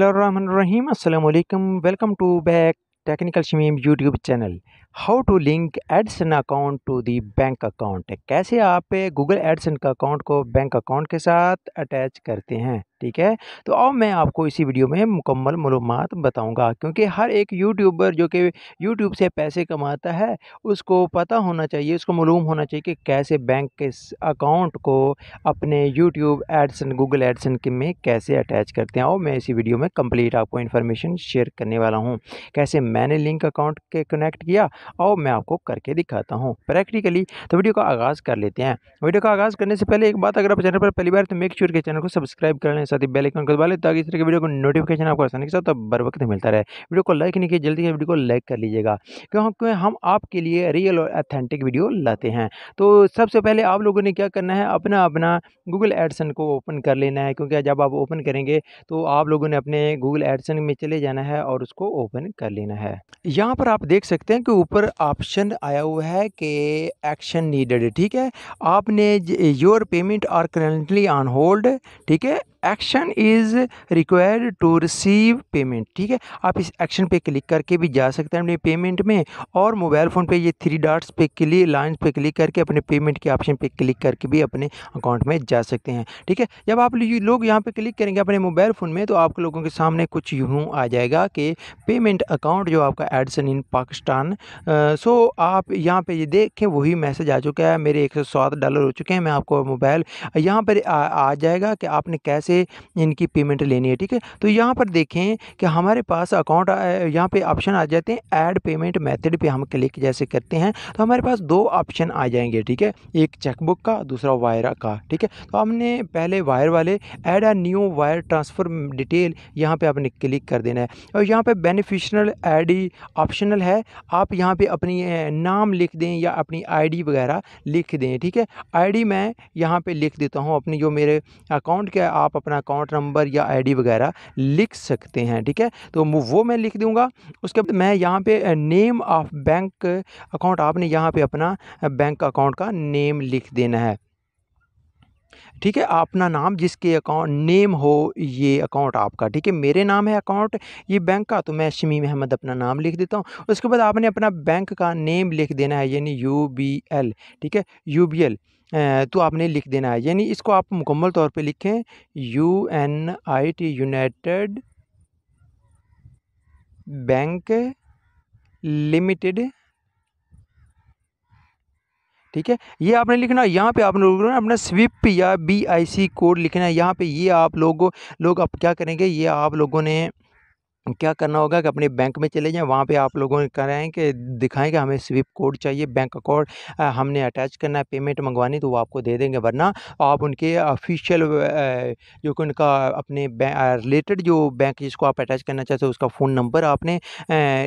Assalamualaikum. Welcome to back technical Shamim YouTube channel how to link AdSense account to the bank account कैसे आप Google AdSense का account को bank account के साथ attach करते हैं ठीक है तो अब मैं आपको इसी वीडियो में मुकम्मल मलूम बताऊंगा क्योंकि हर एक यूट्यूबर जो कि यूट्यूब से पैसे कमाता है उसको पता होना चाहिए उसको मालूम होना चाहिए कि कैसे बैंक के अकाउंट को अपने यूट्यूब एडसन गूगल एडसन के में कैसे अटैच करते हैं और मैं इसी वीडियो में कम्प्लीट आपको इन्फॉर्मेशन शेयर करने वाला हूँ कैसे मैंने लिंक अकाउंट के कनेक्ट किया और मैं आपको करके दिखाता हूँ प्रैक्टिकली तो वीडियो का आगाज़ कर लेते हैं वीडियो का आगाज़ करने से पहले एक बात अगर आप चैनल पर पहली बार तो मेक श्योर के चैनल को सब्सक्राइब कर लें साथ ही बेल आइकन दबा लें ताकि इस तरह के वीडियो को नोटिफिकेशन आपको आसानी के साथ बर वक्त मिलता रहे वीडियो को लाइक नहीं किया जल्दी से वीडियो को लाइक कर लीजिएगा क्योंकि हम आपके लिए रियल और अथेंटिक वीडियो लाते हैं तो सबसे पहले आप लोगों ने क्या करना है अपना अपना गूगल एडसन को ओपन कर लेना है क्योंकि जब आप ओपन करेंगे तो आप लोगों ने अपने गूगल एडसन में चले जाना है और उसको ओपन कर लेना है यहाँ पर आप देख सकते हैं कि ऊपर ऑप्शन आया हुआ है कि एक्शन नीडेड ठीक है आपने your payment are currently on hold ठीक है action is required to receive payment ठीक है आप इस एक्शन पे क्लिक करके भी जा सकते हैं अपने पेमेंट में और मोबाइल फ़ोन पे ये थ्री डॉट्स पे क्लिक लाइन पे क्लिक करके अपने पेमेंट के ऑप्शन पे क्लिक करके भी अपने अकाउंट में जा सकते हैं ठीक है जब आप लोग यहाँ पर क्लिक करेंगे अपने मोबाइल फ़ोन में तो आप लोगों के सामने कुछ यूँ आ जाएगा कि पेमेंट अकाउंट जो आपका एडसन इन पाकिस्तान सो आप यहाँ पर ये देखें वही मैसेज आ चुका है मेरे एक डॉलर हो चुके हैं मैं आपको मोबाइल यहाँ पर आ, आ जाएगा कि आपने कैसे से इनकी पेमेंट लेनी है ठीक है तो यहाँ पर देखें कि हमारे पास अकाउंट यहाँ पे ऑप्शन आ जाते हैं ऐड पेमेंट मेथड पे हम क्लिक जैसे करते हैं तो हमारे पास दो ऑप्शन आ जाएंगे ठीक है एक चेकबुक का दूसरा वायर का ठीक है तो हमने पहले वायर वाले add a new wire transfer detail यहाँ पर आपने क्लिक कर देना है और यहाँ पर बेनिफिशनल आईडी ऑप्शनल है आप यहाँ पर अपनी नाम लिख दें या अपनी आई वगैरह लिख दें ठीक है आई मैं यहाँ पर लिख देता हूँ अपनी जो मेरे अकाउंट के आप अपना अकाउंट नंबर या आईडी वगैरह लिख सकते हैं ठीक है तो वो मैं लिख दूंगा उसके बाद मैं यहाँ पे नेम ऑफ बैंक अकाउंट आपने यहाँ पे अपना बैंक अकाउंट का नेम लिख देना है ठीक है अपना नाम जिसके अकाउंट नेम हो ये अकाउंट आपका ठीक है मेरे नाम है अकाउंट ये बैंक का तो मैं शमीम अहमद अपना नाम लिख देता हूँ उसके बाद आपने अपना बैंक का नेम लिख देना है यानी यू बी एल ठीक है यू बी एल तो आपने लिख देना है यानी इसको आप मुकम्मल तौर पे लिखें U N I T United Bank Limited ठीक है ये आपने लिखना यहाँ पे आपने ने अपना स्विप या सी कोड लिखना है यहाँ पे ये आप लोगों लोग अब क्या करेंगे ये आप लोगों ने क्या करना होगा कि अपने बैंक में चले जाएं वहाँ पे आप लोगों ने कह कि दिखाएं कि हमें स्विप कोड चाहिए बैंक अकाउंट हमने अटैच करना है पेमेंट मंगवानी तो वो आपको दे देंगे वरना आप उनके ऑफिशियल जो कि उनका अपने रिलेटेड जो बैंक जिसको आप अटैच करना चाहते हो उसका फ़ोन नंबर आपने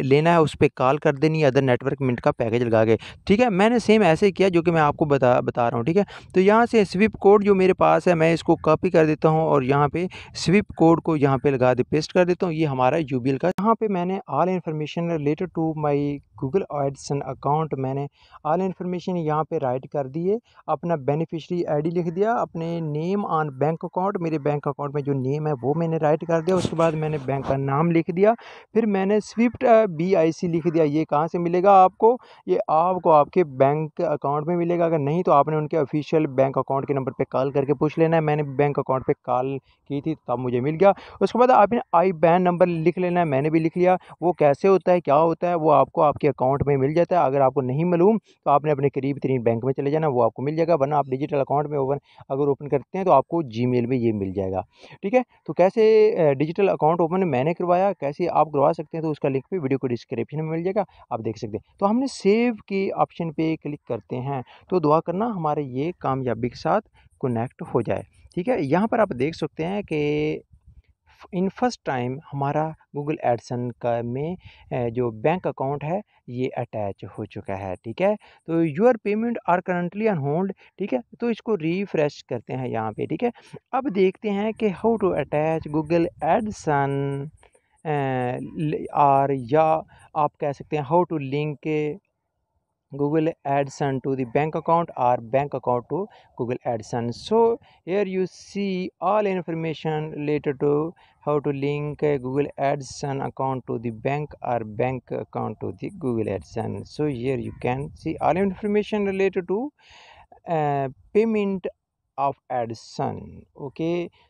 लेना है उस पर कॉल कर देनी अदर नेटवर्क मिनट का पैकेज लगा के ठीक है मैंने सेम ऐसे किया जो कि मैं आपको बता बता रहा हूँ ठीक है तो यहाँ से स्विप कोड जो मेरे पास है मैं इसको कॉपी कर देता हूँ और यहाँ पर स्विप कोड को यहाँ पर लगा दे पेस्ट कर देता हूँ ये हमारा यूबीएल का यहाँ पे मैंने all information related to my Google AdSense account मैंने आल इन्फॉर्मेशन यहाँ पे राइट कर दी है अपना बेनिफिशरी आईडी लिख दिया अपने नेम ऑन बैंक अकाउंट मेरे बैंक अकाउंट में जो नेम है वो मैंने राइट कर दिया उसके बाद मैंने बैंक का नाम लिख दिया फिर मैंने स्विफ्ट बी आई सी लिख दिया ये कहाँ से मिलेगा आपको ये आपको आपके बैंक अकाउंट में मिलेगा अगर नहीं तो आपने उनके ऑफिशियल बैंक अकाउंट के नंबर पर कॉल करके पूछ लेना है मैंने बैंक अकाउंट पर कॉल की थी तब मुझे मिल गया उसके बाद आपने आई बैन नंबर लिख लेना है मैंने भी लिख लिया वो कैसे होता है क्या होता है वो आपको आपके अकाउंट में मिल जाता है अगर आपको नहीं मालूम तो आपने अपने करीब तरीन बैंक में चले जाना वो आपको मिल जाएगा वरना आप डिजिटल अकाउंट में ओपन अगर ओपन करते हैं तो आपको जी में ये मिल जाएगा ठीक है तो कैसे डिजिटल अकाउंट ओपन मैंने करवाया कैसे आप करवा सकते हैं तो उसका लिंक भी वीडियो को डिस्क्रिप्शन में मिल जाएगा आप देख सकते हैं तो हमने सेव के ऑप्शन पर क्लिक करते हैं तो दुआ करना हमारे ये कामयाबी के साथ कनेक्ट हो जाए ठीक है यहाँ पर आप देख सकते हैं कि इन फर्स्ट टाइम हमारा गूगल एडसन का में जो बैंक अकाउंट है ये अटैच हो चुका है ठीक है तो your payment are currently on hold ठीक है तो इसको रिफ्रेश करते हैं यहाँ पे ठीक है अब देखते हैं कि how to attach Google AdSense आर या आप कह सकते हैं how to link google adsense to the bank account or bank account to google adsense so here you see all information related to how to link a uh, google adsense account to the bank or bank account to the google adsense so here you can see all information related to uh, payment of AdSense okay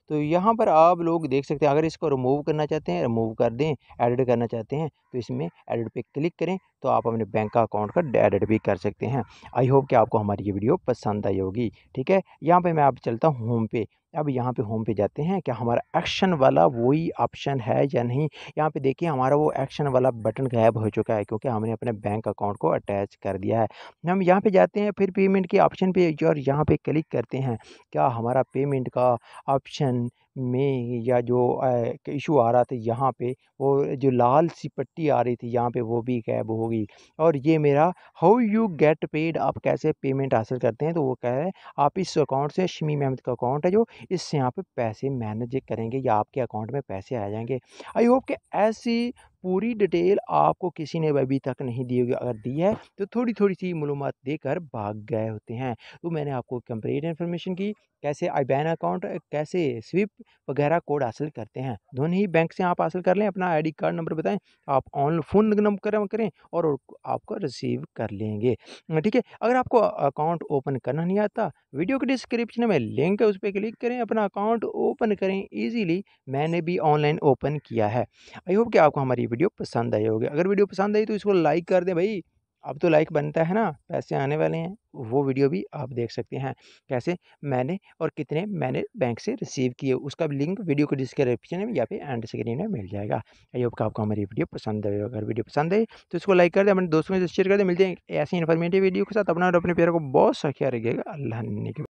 तो यहाँ पर आप लोग देख सकते हैं अगर इसको रिमूव करना चाहते हैं रिमूव कर दें एडिट करना चाहते हैं तो इसमें एडिट पे क्लिक करें तो आप अपने बैंक अकाउंट का एडिट भी कर सकते हैं आई होप कि आपको हमारी ये वीडियो पसंद आई होगी ठीक है यहाँ पे मैं आप चलता हूँ होम पे अब यहाँ पे होम पे जाते हैं क्या हमारा एक्शन वाला वही ऑप्शन है या नहीं यहाँ पे देखिए हमारा वो एक्शन वाला बटन गायब हो चुका है क्योंकि हमने अपने बैंक अकाउंट को अटैच कर दिया है हम यहाँ पे जाते हैं फिर पेमेंट के ऑप्शन पे और यहाँ पे क्लिक करते हैं क्या हमारा पेमेंट का ऑप्शन में या जो इशू आ रहा था यहाँ पे वो जो लाल सी पट्टी आ रही थी यहाँ पे वो भी गायब होगी और ये मेरा हाउ यू गेट पेड आप कैसे पेमेंट हासिल करते हैं तो वो कह रहे हैं आप इस अकाउंट से शमीम अहमद का अकाउंट है जो इससे यहाँ पे पैसे मैनेज करेंगे या आपके अकाउंट में पैसे आ जाएंगे आई होप कि ऐसी पूरी डिटेल आपको किसी ने अभी तक नहीं दी होगी अगर दी है तो थोड़ी थोड़ी सी मलूम देकर भाग गए होते हैं तो मैंने आपको कंप्लीट इन्फॉर्मेशन की कैसे आई बैन अकाउंट कैसे स्विप वगैरह कोड हासिल करते हैं दोनों ही बैंक से आप हासिल कर लें अपना आईडी कार्ड नंबर बताएं आप ऑन फोन नंबर करें और आपको रिसीव कर लेंगे ठीक है अगर आपको अकाउंट ओपन करना नहीं आता वीडियो के डिस्क्रिप्शन में लिंक है उस पर क्लिक करें अपना अकाउंट ओपन करें ईजीली मैंने भी ऑनलाइन ओपन किया है आई होप कि आपको हमारी वीडियो पसंद आई होगी अगर वीडियो पसंद आई तो इसको लाइक कर दें भाई अब तो लाइक बनता है ना पैसे आने वाले हैं वो वीडियो भी आप देख सकते हैं कैसे मैंने और कितने मैंने बैंक से रिसीव किए उसका भी लिंक वीडियो को डिस्क्रिप्शन में या फिर एंड स्क्रीन में मिल जाएगा आई होप आपको हमारी वीडियो पसंद आए अगर वीडियो पसंद आए तो इसको लाइक कर दें अपने दोस्तों में शेयर कर दें मिलते हैं ऐसी इन्फॉर्मेटिव वीडियो के साथ अपना और अपने प्यार को बहुत सा ख्याल रखिएगा अल्लाह